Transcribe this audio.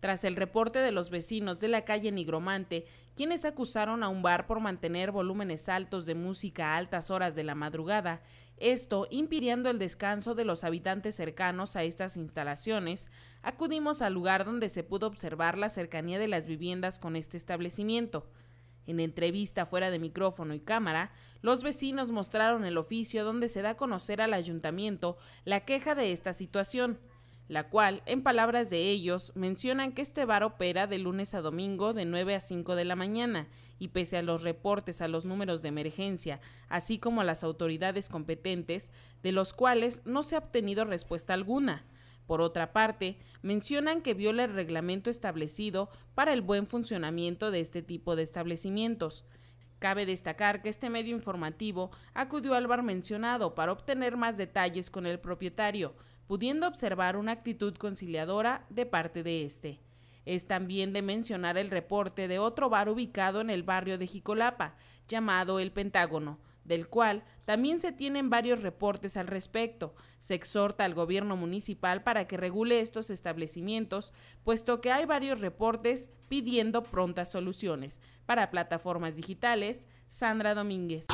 tras el reporte de los vecinos de la calle Nigromante, quienes acusaron a un bar por mantener volúmenes altos de música a altas horas de la madrugada, esto impidiendo el descanso de los habitantes cercanos a estas instalaciones, acudimos al lugar donde se pudo observar la cercanía de las viviendas con este establecimiento. En entrevista fuera de micrófono y cámara, los vecinos mostraron el oficio donde se da a conocer al ayuntamiento la queja de esta situación la cual, en palabras de ellos, mencionan que este bar opera de lunes a domingo de 9 a 5 de la mañana y pese a los reportes a los números de emergencia, así como a las autoridades competentes, de los cuales no se ha obtenido respuesta alguna. Por otra parte, mencionan que viola el reglamento establecido para el buen funcionamiento de este tipo de establecimientos. Cabe destacar que este medio informativo acudió al bar mencionado para obtener más detalles con el propietario, pudiendo observar una actitud conciliadora de parte de este. Es también de mencionar el reporte de otro bar ubicado en el barrio de Jicolapa, llamado El Pentágono, del cual también se tienen varios reportes al respecto. Se exhorta al gobierno municipal para que regule estos establecimientos, puesto que hay varios reportes pidiendo prontas soluciones. Para plataformas digitales, Sandra Domínguez.